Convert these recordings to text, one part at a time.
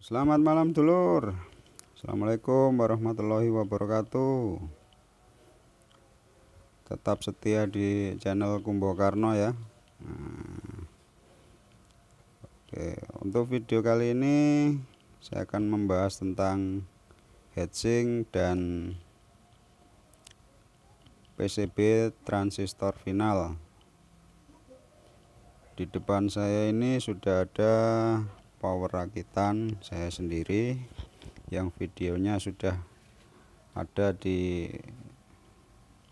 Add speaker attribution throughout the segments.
Speaker 1: Selamat malam dulur Assalamualaikum warahmatullahi wabarakatuh Tetap setia di channel Kumbokarno ya nah. Oke untuk video kali ini Saya akan membahas tentang Hedging dan PCB transistor final Di depan saya ini sudah ada power rakitan saya sendiri yang videonya sudah ada di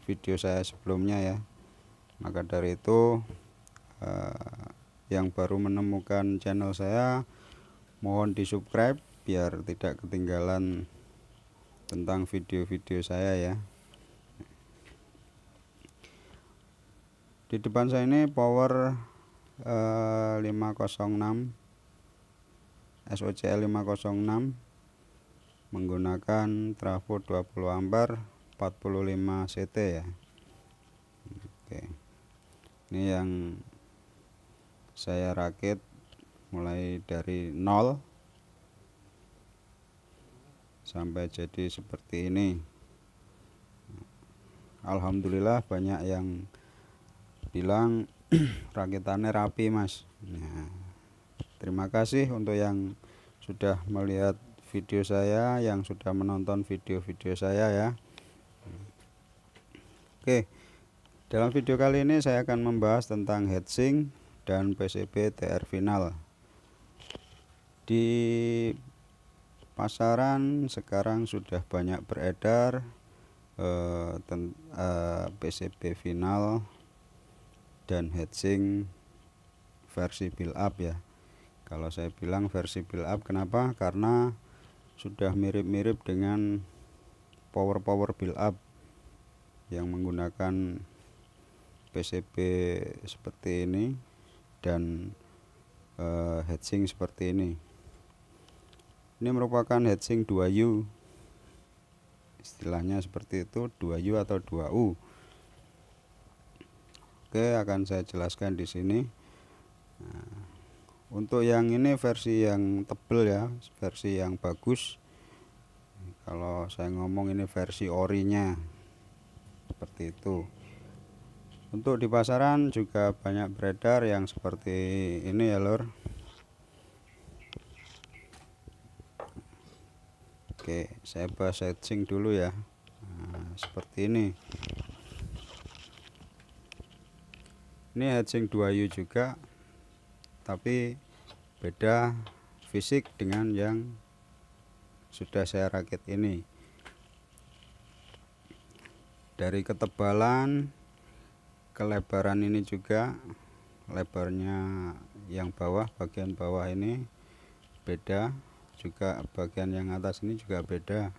Speaker 1: video saya sebelumnya ya maka dari itu eh, yang baru menemukan channel saya mohon di subscribe biar tidak ketinggalan tentang video-video saya ya di depan saya ini power eh, 506 SOCL 506 menggunakan trafo 20 ampere 45 CT ya Oke ini yang saya rakit mulai dari nol sampai jadi seperti ini Alhamdulillah banyak yang bilang rakitannya rapi mas nah, terima kasih untuk yang sudah melihat video saya yang sudah menonton video-video saya ya Oke dalam video kali ini saya akan membahas tentang heatsink dan PCB TR final di pasaran sekarang sudah banyak beredar eh, eh, PCB final dan heatsink versi build up ya kalau saya bilang versi build up kenapa karena sudah mirip-mirip dengan power-power build up yang menggunakan PCB seperti ini dan uh, eh, heatsink seperti ini ini merupakan heatsink 2U istilahnya seperti itu 2U atau 2U Oke akan saya jelaskan di sini nah, untuk yang ini versi yang tebel ya versi yang bagus kalau saya ngomong ini versi orinya seperti itu untuk di pasaran juga banyak beredar yang seperti ini ya lor oke saya bahas setting dulu ya nah, seperti ini ini hatching 2U juga tapi beda fisik dengan yang sudah saya rakit ini dari ketebalan kelebaran ini juga lebarnya yang bawah bagian bawah ini beda juga bagian yang atas ini juga beda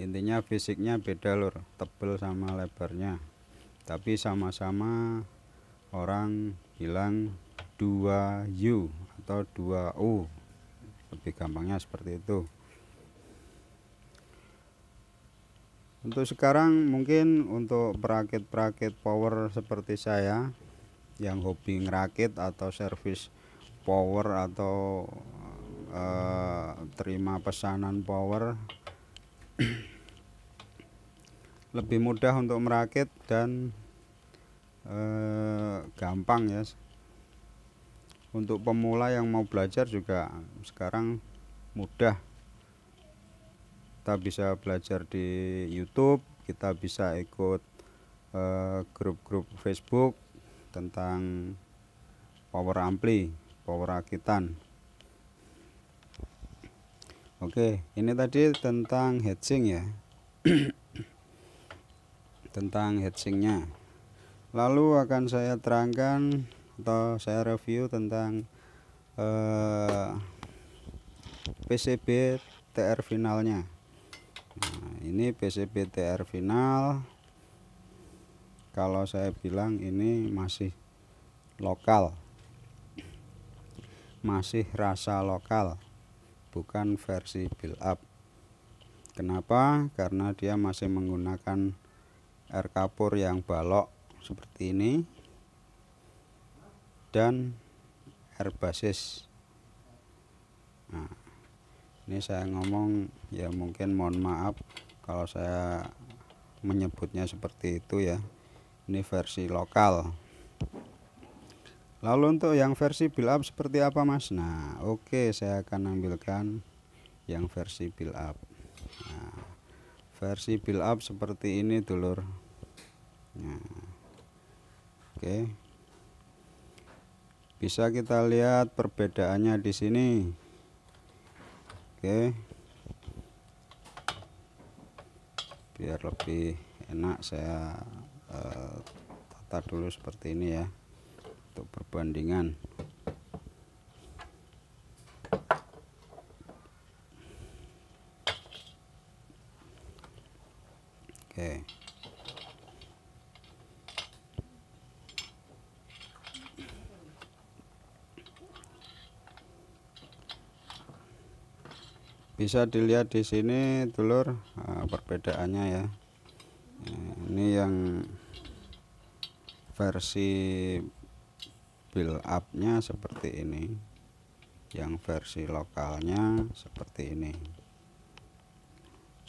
Speaker 1: intinya fisiknya beda lur tebel sama lebarnya tapi sama-sama orang hilang 2U atau 2U lebih gampangnya seperti itu untuk sekarang mungkin untuk perakit-perakit power seperti saya yang hobi ngerakit atau servis power atau uh, terima pesanan power lebih mudah untuk merakit dan uh, gampang ya untuk pemula yang mau belajar juga sekarang mudah kita bisa belajar di YouTube kita bisa ikut eh, grup-grup uh, Facebook tentang power ampli power rakitan Oke ini tadi tentang hedging ya tentang hedgingnya lalu akan saya terangkan atau saya review tentang eh, PCB TR finalnya nah, ini PCB TR final kalau saya bilang ini masih lokal masih rasa lokal bukan versi build up kenapa karena dia masih menggunakan air kapur yang balok seperti ini dan herbasis. nah, ini saya ngomong ya mungkin mohon maaf kalau saya menyebutnya seperti itu ya ini versi lokal lalu untuk yang versi build up seperti apa mas nah oke okay, saya akan ambilkan yang versi build up nah, versi build up seperti ini dulur nah, oke okay bisa kita lihat perbedaannya di sini oke biar lebih enak saya eh, tata dulu seperti ini ya untuk perbandingan bisa dilihat di sini telur ah, perbedaannya ya eh, ini yang versi build upnya seperti ini yang versi lokalnya seperti ini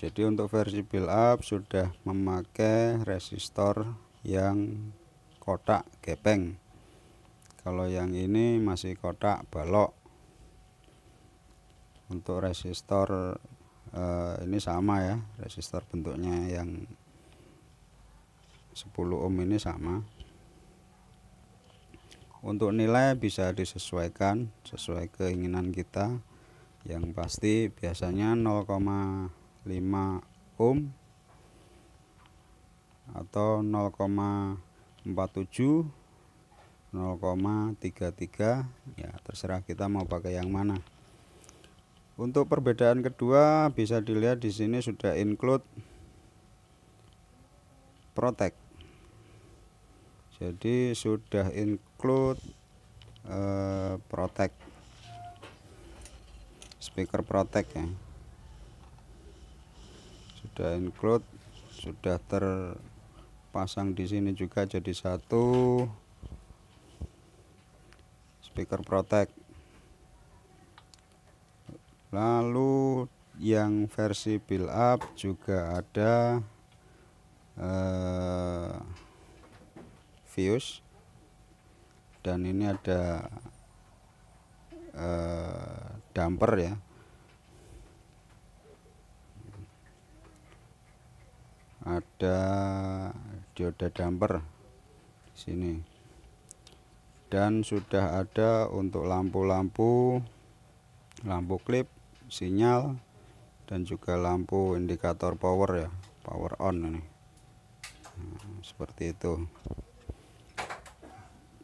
Speaker 1: jadi untuk versi build up sudah memakai resistor yang kotak gepeng kalau yang ini masih kotak balok untuk resistor uh, ini sama ya resistor bentuknya yang 10 ohm ini sama untuk nilai bisa disesuaikan sesuai keinginan kita yang pasti biasanya 0,5 ohm atau 0,47 0,33 ya terserah kita mau pakai yang mana untuk perbedaan kedua bisa dilihat di sini sudah include protect. Jadi sudah include uh, protect speaker protect ya. Sudah include sudah terpasang di sini juga jadi satu speaker protect lalu yang versi build up juga ada uh, eh, views dan ini ada uh, damper ya ada dioda damper sini dan sudah ada untuk lampu-lampu lampu klip sinyal dan juga lampu indikator power ya power on ini nah, seperti itu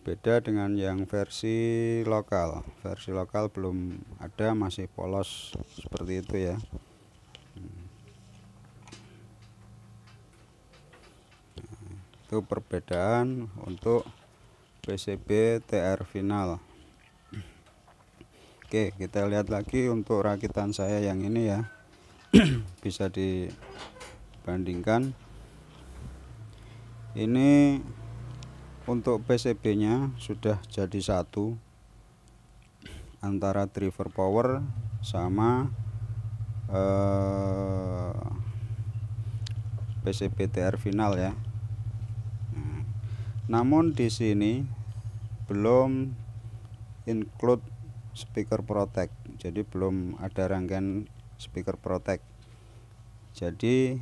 Speaker 1: beda dengan yang versi lokal versi lokal belum ada masih polos seperti itu ya hmm. nah, itu perbedaan untuk PCB TR final Oke kita lihat lagi untuk rakitan saya yang ini ya bisa dibandingkan ini untuk PCB nya sudah jadi satu antara driver power sama eh, PCB TR final ya nah, namun di sini belum include speaker protect jadi belum ada rangkaian speaker protect jadi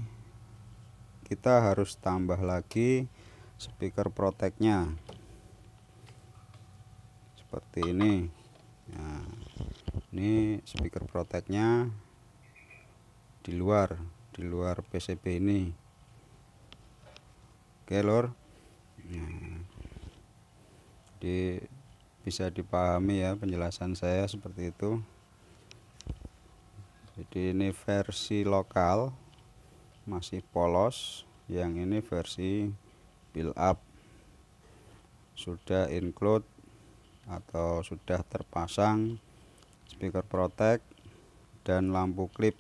Speaker 1: kita harus tambah lagi speaker protectnya seperti ini nah, ini speaker protectnya di luar di luar PCB ini oke lor nah, di bisa dipahami ya penjelasan saya seperti itu jadi ini versi lokal masih polos yang ini versi build up sudah include atau sudah terpasang speaker protect dan lampu klip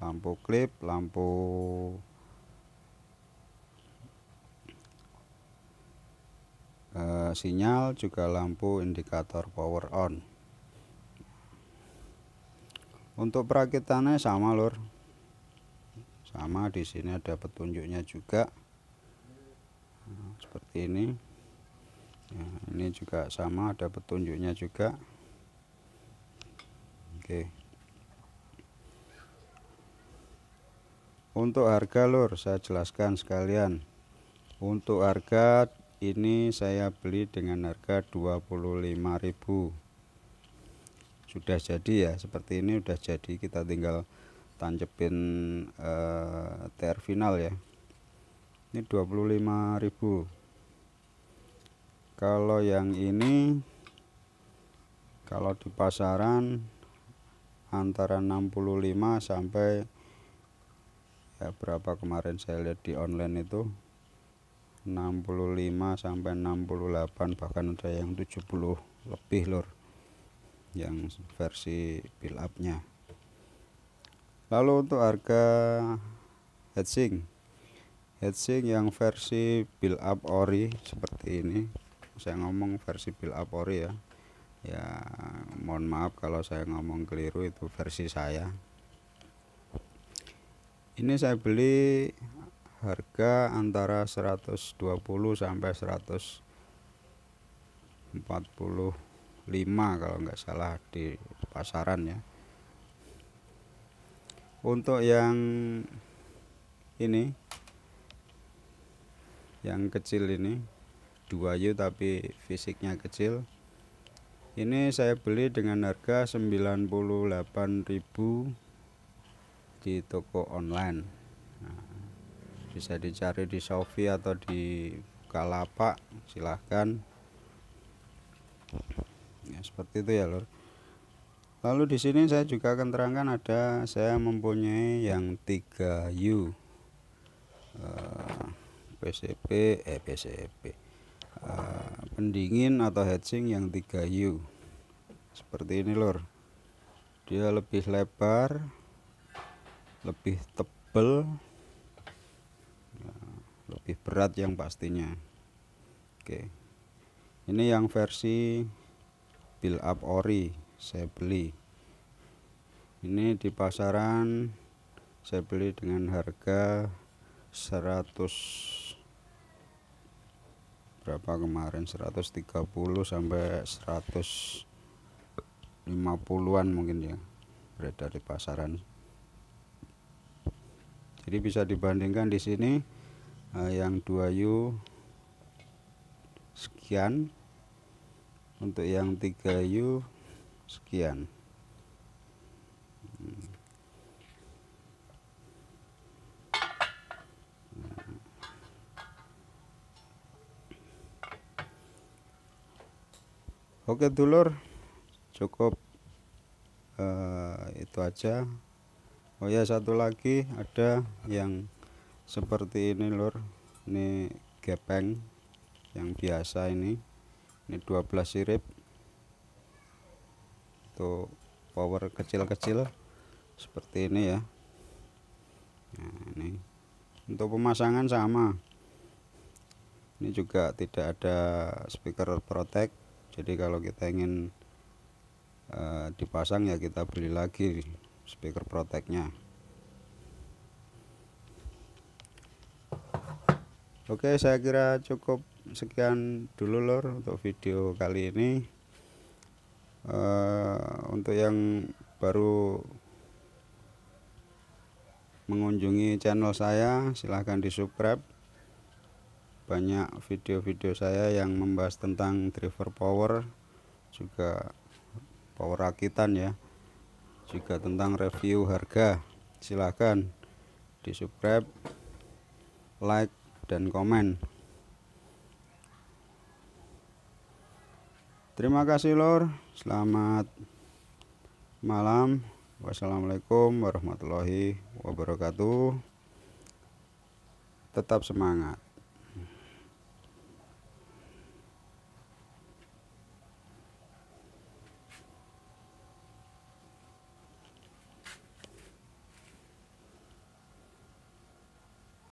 Speaker 1: lampu klip lampu Eh, sinyal juga lampu indikator power on untuk perakitannya sama lur sama di sini ada petunjuknya juga eh, seperti ini ya, ini juga sama ada petunjuknya juga oke untuk harga lur saya jelaskan sekalian untuk harga ini saya beli dengan harga 25.000 sudah jadi ya seperti ini sudah jadi kita tinggal tancepin eh, TR final ya ini 25.000 kalau yang ini kalau di pasaran antara 65 sampai ya berapa kemarin saya lihat di online itu 65 sampai 68 bahkan ada yang 70 lebih lor yang versi build nya lalu untuk harga heatsink heatsink yang versi build up ori seperti ini saya ngomong versi build up ori ya ya mohon maaf kalau saya ngomong keliru itu versi saya ini saya beli harga antara 120 sampai 145 kalau nggak salah di pasaran ya untuk yang ini yang kecil ini 2U tapi fisiknya kecil ini saya beli dengan harga 98.000 di toko online nah, bisa dicari di Shopee atau di Bukalapak silahkan ya seperti itu ya lor lalu di sini saya juga akan terangkan ada saya mempunyai yang 3U PCP eh PCP eh, eh, pendingin atau heatsink yang 3U seperti ini lor dia lebih lebar lebih tebal lebih berat yang pastinya oke ini yang versi build up ori saya beli ini di pasaran saya beli dengan harga 100 berapa kemarin 130 sampai 150-an mungkin ya beredar di pasaran jadi bisa dibandingkan di sini Eh, yang 2U sekian untuk yang 3U sekian hmm. Oke dulur cukup uh, itu aja Oh ya satu lagi ada yang seperti ini lur ini gepeng yang biasa ini ini 12 sirip itu power kecil-kecil seperti ini ya nah ini untuk pemasangan sama ini juga tidak ada speaker protect jadi kalau kita ingin uh, dipasang ya kita beli lagi speaker protectnya Oke, saya kira cukup sekian dulu lor untuk video kali ini. Uh, untuk yang baru mengunjungi channel saya, silahkan di subscribe. Banyak video-video saya yang membahas tentang driver power, juga power rakitan ya, juga tentang review harga. Silahkan di subscribe, like dan komen. Terima kasih lor. Selamat malam. Wassalamualaikum warahmatullahi wabarakatuh. Tetap semangat.